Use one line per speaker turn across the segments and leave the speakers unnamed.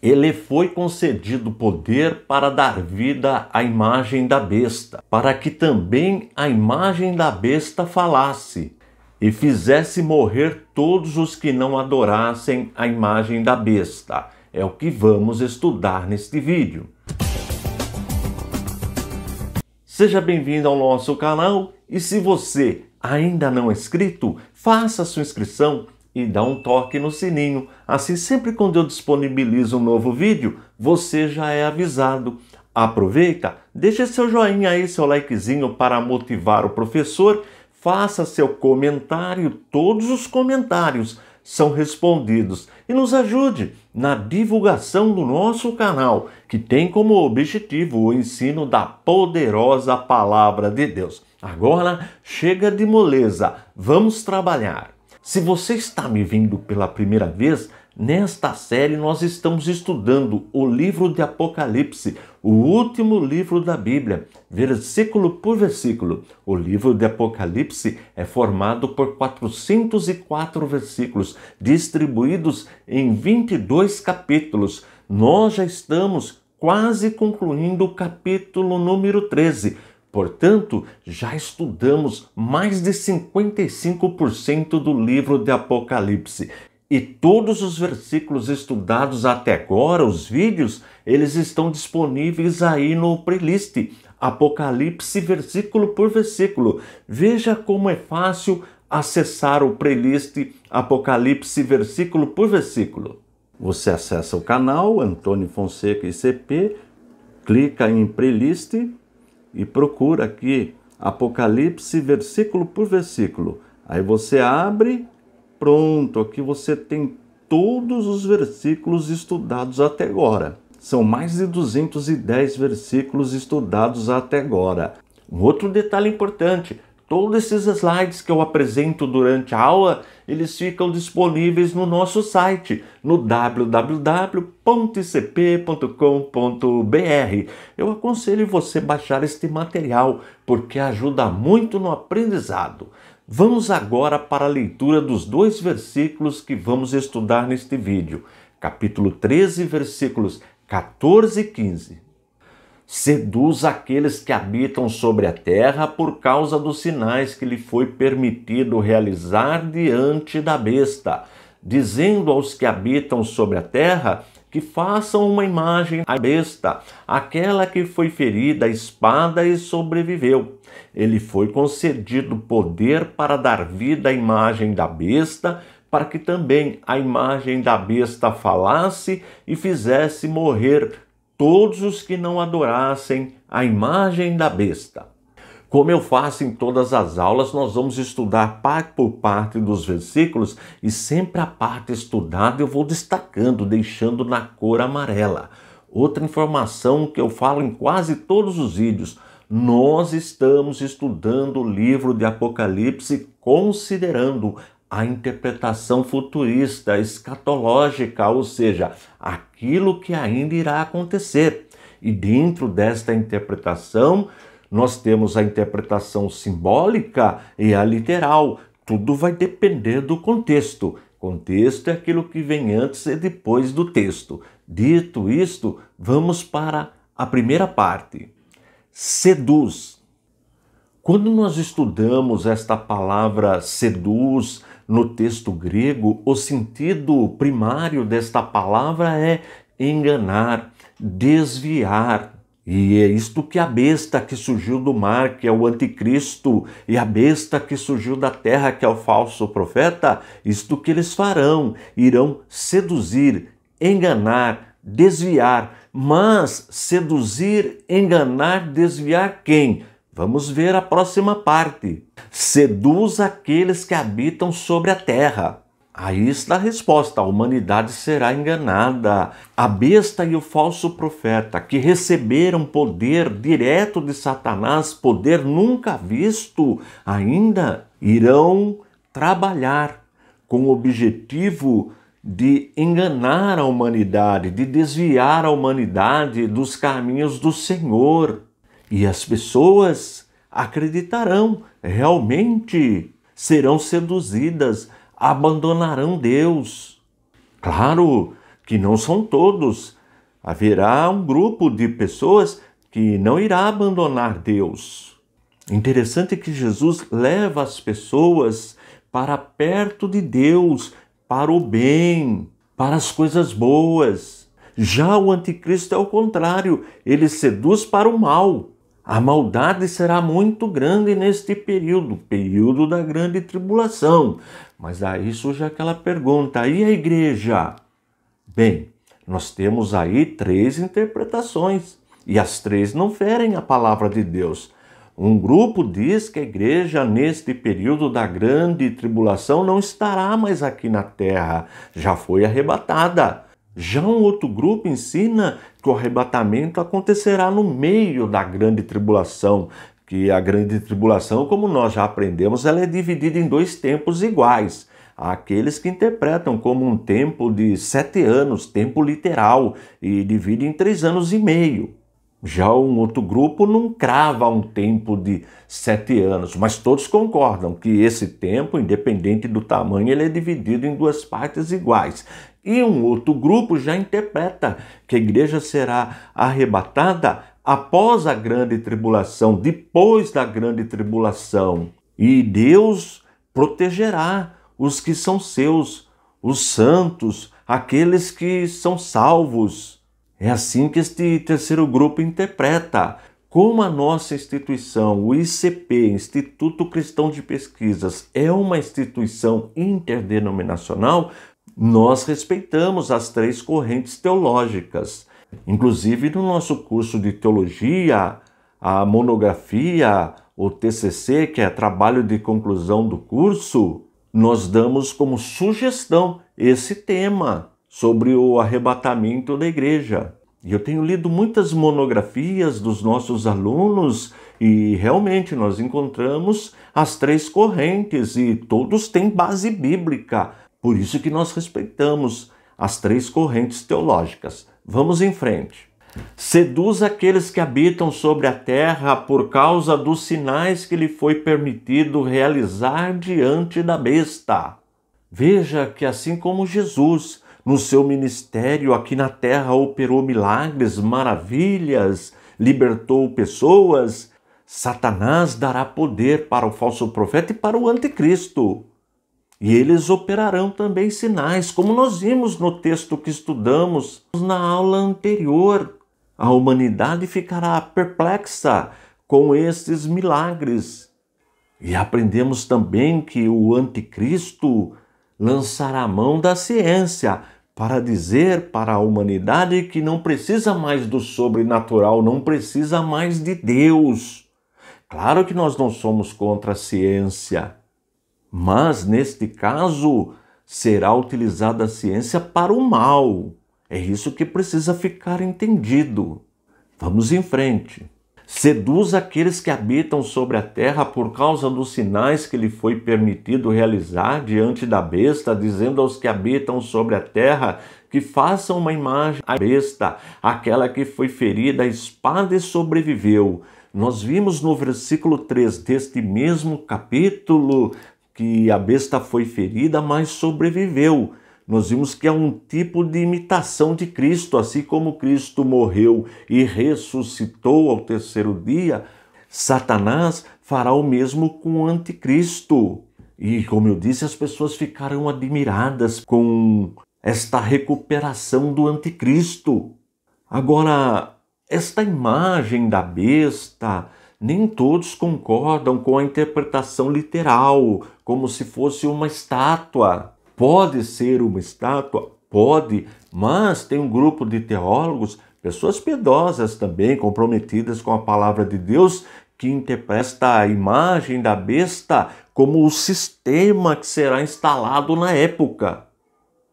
Ele foi concedido poder para dar vida à imagem da besta, para que também a imagem da besta falasse e fizesse morrer todos os que não adorassem a imagem da besta. É o que vamos estudar neste vídeo. Seja bem-vindo ao nosso canal e se você ainda não é inscrito, faça sua inscrição e dá um toque no sininho. Assim, sempre quando eu disponibilizo um novo vídeo, você já é avisado. Aproveita, deixa seu joinha aí, seu likezinho para motivar o professor, faça seu comentário, todos os comentários são respondidos e nos ajude na divulgação do nosso canal, que tem como objetivo o ensino da poderosa palavra de Deus. Agora chega de moleza, vamos trabalhar. Se você está me vendo pela primeira vez, nesta série nós estamos estudando o livro de Apocalipse, o último livro da Bíblia, versículo por versículo. O livro de Apocalipse é formado por 404 versículos, distribuídos em 22 capítulos. Nós já estamos quase concluindo o capítulo número 13. Portanto, já estudamos mais de 55% do livro de Apocalipse. E todos os versículos estudados até agora, os vídeos, eles estão disponíveis aí no playlist Apocalipse versículo por versículo. Veja como é fácil acessar o playlist Apocalipse versículo por versículo. Você acessa o canal Antônio Fonseca ICP, clica em playlist e procura aqui Apocalipse versículo por versículo. Aí você abre, pronto, aqui você tem todos os versículos estudados até agora. São mais de 210 versículos estudados até agora. Um outro detalhe importante, Todos esses slides que eu apresento durante a aula, eles ficam disponíveis no nosso site, no www.icp.com.br. Eu aconselho você baixar este material, porque ajuda muito no aprendizado. Vamos agora para a leitura dos dois versículos que vamos estudar neste vídeo. Capítulo 13, versículos 14 e 15 seduz aqueles que habitam sobre a terra por causa dos sinais que lhe foi permitido realizar diante da besta, dizendo aos que habitam sobre a terra que façam uma imagem à besta, aquela que foi ferida a espada e sobreviveu. Ele foi concedido poder para dar vida à imagem da besta, para que também a imagem da besta falasse e fizesse morrer todos os que não adorassem a imagem da besta. Como eu faço em todas as aulas, nós vamos estudar parte por parte dos versículos e sempre a parte estudada eu vou destacando, deixando na cor amarela. Outra informação que eu falo em quase todos os vídeos: nós estamos estudando o livro de Apocalipse considerando a interpretação futurista, escatológica, ou seja, aquilo que ainda irá acontecer. E dentro desta interpretação, nós temos a interpretação simbólica e a literal. Tudo vai depender do contexto. Contexto é aquilo que vem antes e depois do texto. Dito isto, vamos para a primeira parte. Seduz. Quando nós estudamos esta palavra seduz, no texto grego, o sentido primário desta palavra é enganar, desviar. E é isto que a besta que surgiu do mar, que é o anticristo, e a besta que surgiu da terra, que é o falso profeta, isto que eles farão, irão seduzir, enganar, desviar. Mas seduzir, enganar, desviar quem? Vamos ver a próxima parte. Seduz aqueles que habitam sobre a terra. Aí está a resposta: a humanidade será enganada. A besta e o falso profeta, que receberam poder direto de Satanás, poder nunca visto ainda, irão trabalhar com o objetivo de enganar a humanidade, de desviar a humanidade dos caminhos do Senhor e as pessoas acreditarão, realmente serão seduzidas, abandonarão Deus. Claro que não são todos. Haverá um grupo de pessoas que não irá abandonar Deus. Interessante que Jesus leva as pessoas para perto de Deus, para o bem, para as coisas boas. Já o anticristo é o contrário, ele seduz para o mal. A maldade será muito grande neste período, período da grande tribulação. Mas aí surge aquela pergunta: e a igreja? Bem, nós temos aí três interpretações e as três não ferem a palavra de Deus. Um grupo diz que a igreja, neste período da grande tribulação, não estará mais aqui na terra, já foi arrebatada. Já um outro grupo ensina que o arrebatamento acontecerá no meio da grande tribulação, que a grande tribulação, como nós já aprendemos, ela é dividida em dois tempos iguais. Há aqueles que interpretam como um tempo de sete anos, tempo literal, e dividem em três anos e meio. Já um outro grupo não crava um tempo de sete anos, mas todos concordam que esse tempo, independente do tamanho, ele é dividido em duas partes iguais. E um outro grupo já interpreta que a igreja será arrebatada após a grande tribulação, depois da grande tribulação. E Deus protegerá os que são seus, os santos, aqueles que são salvos. É assim que este terceiro grupo interpreta. Como a nossa instituição, o ICP, Instituto Cristão de Pesquisas, é uma instituição interdenominacional, nós respeitamos as três correntes teológicas. Inclusive, no nosso curso de teologia, a monografia, o TCC, que é trabalho de conclusão do curso, nós damos como sugestão esse tema sobre o arrebatamento da igreja. E eu tenho lido muitas monografias dos nossos alunos e realmente nós encontramos as três correntes e todos têm base bíblica por isso que nós respeitamos as três correntes teológicas. Vamos em frente. Seduz aqueles que habitam sobre a terra por causa dos sinais que lhe foi permitido realizar diante da besta. Veja que, assim como Jesus, no seu ministério aqui na terra, operou milagres, maravilhas, libertou pessoas, Satanás dará poder para o falso profeta e para o anticristo. E eles operarão também sinais, como nós vimos no texto que estudamos na aula anterior. A humanidade ficará perplexa com esses milagres. E aprendemos também que o anticristo lançará a mão da ciência para dizer para a humanidade que não precisa mais do sobrenatural, não precisa mais de Deus. Claro que nós não somos contra a ciência, mas, neste caso, será utilizada a ciência para o mal. É isso que precisa ficar entendido. Vamos em frente. Seduz aqueles que habitam sobre a terra por causa dos sinais que lhe foi permitido realizar diante da besta, dizendo aos que habitam sobre a terra que façam uma imagem à besta, aquela que foi ferida a espada e sobreviveu. Nós vimos no versículo 3 deste mesmo capítulo que a besta foi ferida, mas sobreviveu. Nós vimos que é um tipo de imitação de Cristo, assim como Cristo morreu e ressuscitou ao terceiro dia, Satanás fará o mesmo com o anticristo. E como eu disse, as pessoas ficaram admiradas com esta recuperação do anticristo. Agora, esta imagem da besta, nem todos concordam com a interpretação literal, como se fosse uma estátua. Pode ser uma estátua? Pode, mas tem um grupo de teólogos, pessoas piedosas também, comprometidas com a palavra de Deus, que interpreta a imagem da besta como o sistema que será instalado na época.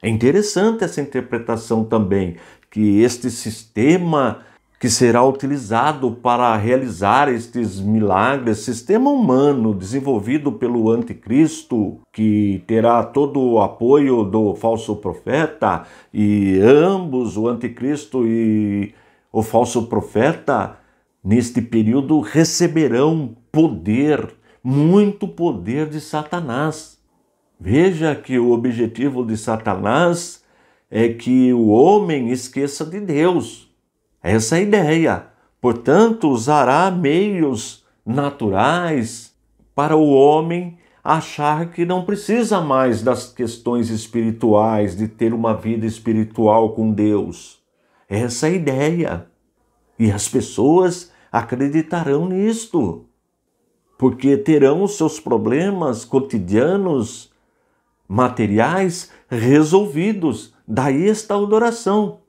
É interessante essa interpretação também, que este sistema que será utilizado para realizar estes milagres, sistema humano desenvolvido pelo anticristo, que terá todo o apoio do falso profeta, e ambos, o anticristo e o falso profeta, neste período receberão poder, muito poder de Satanás. Veja que o objetivo de Satanás é que o homem esqueça de Deus é essa é a ideia. Portanto, usará meios naturais para o homem achar que não precisa mais das questões espirituais, de ter uma vida espiritual com Deus. É essa é a ideia. E as pessoas acreditarão nisto, porque terão os seus problemas cotidianos, materiais resolvidos. Daí está a adoração.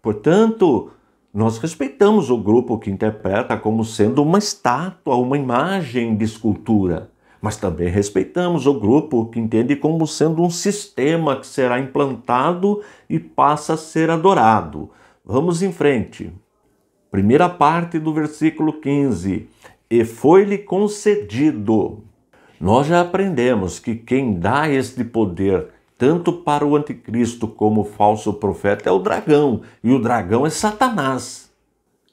Portanto, nós respeitamos o grupo que interpreta como sendo uma estátua, uma imagem de escultura, mas também respeitamos o grupo que entende como sendo um sistema que será implantado e passa a ser adorado. Vamos em frente. Primeira parte do versículo 15. E foi-lhe concedido. Nós já aprendemos que quem dá este poder tanto para o anticristo como o falso profeta é o dragão, e o dragão é Satanás.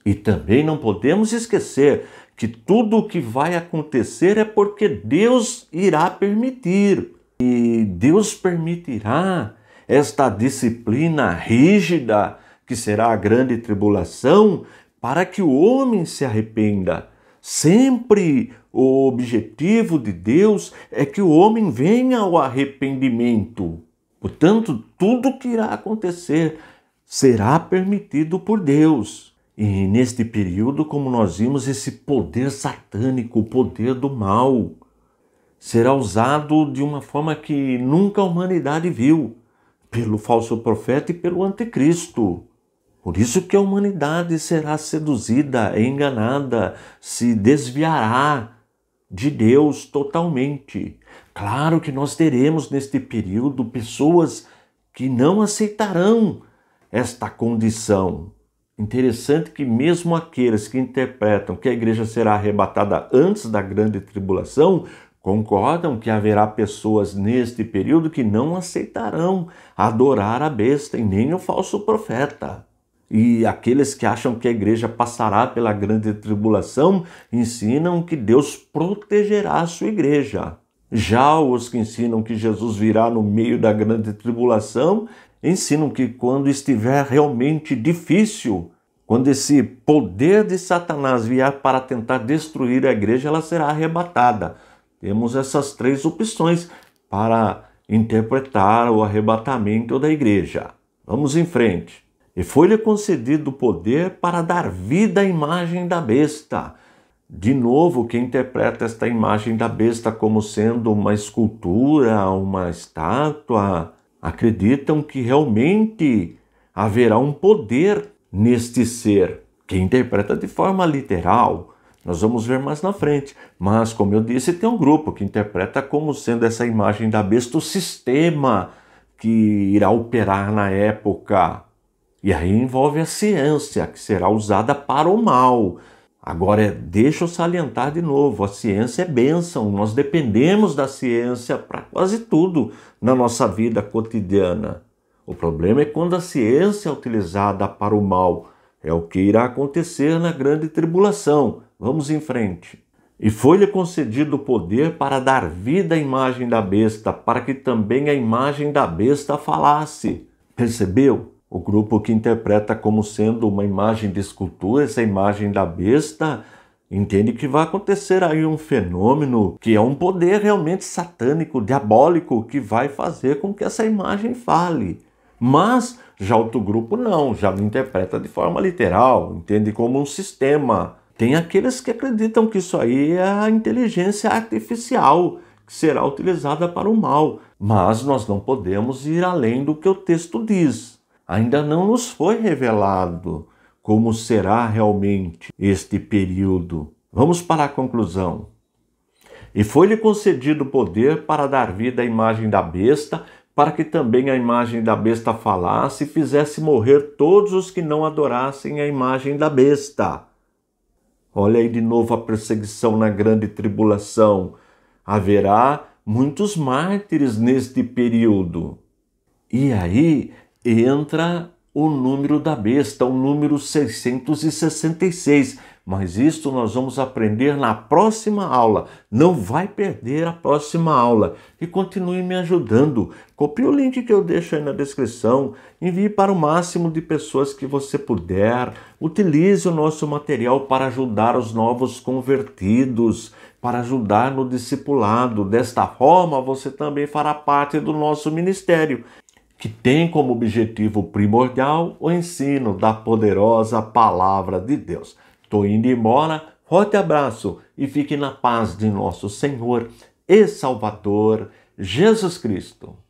E também não podemos esquecer que tudo o que vai acontecer é porque Deus irá permitir. E Deus permitirá esta disciplina rígida, que será a grande tribulação, para que o homem se arrependa Sempre o objetivo de Deus é que o homem venha ao arrependimento. Portanto, tudo que irá acontecer será permitido por Deus. E neste período, como nós vimos, esse poder satânico, o poder do mal, será usado de uma forma que nunca a humanidade viu, pelo falso profeta e pelo anticristo. Por isso que a humanidade será seduzida, enganada, se desviará de Deus totalmente. Claro que nós teremos neste período pessoas que não aceitarão esta condição. Interessante que, mesmo aqueles que interpretam que a igreja será arrebatada antes da grande tribulação, concordam que haverá pessoas neste período que não aceitarão adorar a besta e nem o falso profeta. E aqueles que acham que a igreja passará pela grande tribulação ensinam que Deus protegerá a sua igreja. Já os que ensinam que Jesus virá no meio da grande tribulação ensinam que quando estiver realmente difícil, quando esse poder de Satanás vier para tentar destruir a igreja, ela será arrebatada. Temos essas três opções para interpretar o arrebatamento da igreja. Vamos em frente. E foi-lhe concedido o poder para dar vida à imagem da besta. De novo, quem interpreta esta imagem da besta como sendo uma escultura, uma estátua, acreditam que realmente haverá um poder neste ser, que interpreta de forma literal. Nós vamos ver mais na frente. Mas, como eu disse, tem um grupo que interpreta como sendo essa imagem da besta o sistema que irá operar na época. E aí envolve a ciência, que será usada para o mal. Agora, deixa eu salientar de novo: a ciência é bênção, nós dependemos da ciência para quase tudo na nossa vida cotidiana. O problema é quando a ciência é utilizada para o mal. É o que irá acontecer na grande tribulação. Vamos em frente. E foi-lhe concedido o poder para dar vida à imagem da besta, para que também a imagem da besta falasse. Percebeu? o grupo que interpreta como sendo uma imagem de escultura, essa imagem da besta, entende que vai acontecer aí um fenômeno que é um poder realmente satânico, diabólico, que vai fazer com que essa imagem fale. Mas já outro grupo não, já não interpreta de forma literal, entende como um sistema. Tem aqueles que acreditam que isso aí é a inteligência artificial, que será utilizada para o mal, mas nós não podemos ir além do que o texto diz ainda não nos foi revelado como será realmente este período. Vamos para a conclusão. E foi-lhe concedido poder para dar vida à imagem da besta, para que também a imagem da besta falasse e fizesse morrer todos os que não adorassem a imagem da besta. Olha aí de novo a perseguição na grande tribulação. Haverá muitos mártires neste período. E aí entra o número da besta, o número 666. Mas isso nós vamos aprender na próxima aula. Não vai perder a próxima aula. E continue me ajudando. Copie o link que eu deixo aí na descrição. Envie para o máximo de pessoas que você puder. Utilize o nosso material para ajudar os novos convertidos, para ajudar no discipulado. Desta forma, você também fará parte do nosso ministério que tem como objetivo primordial o ensino da poderosa Palavra de Deus. Estou indo embora, forte abraço e fique na paz de nosso Senhor e Salvador Jesus Cristo.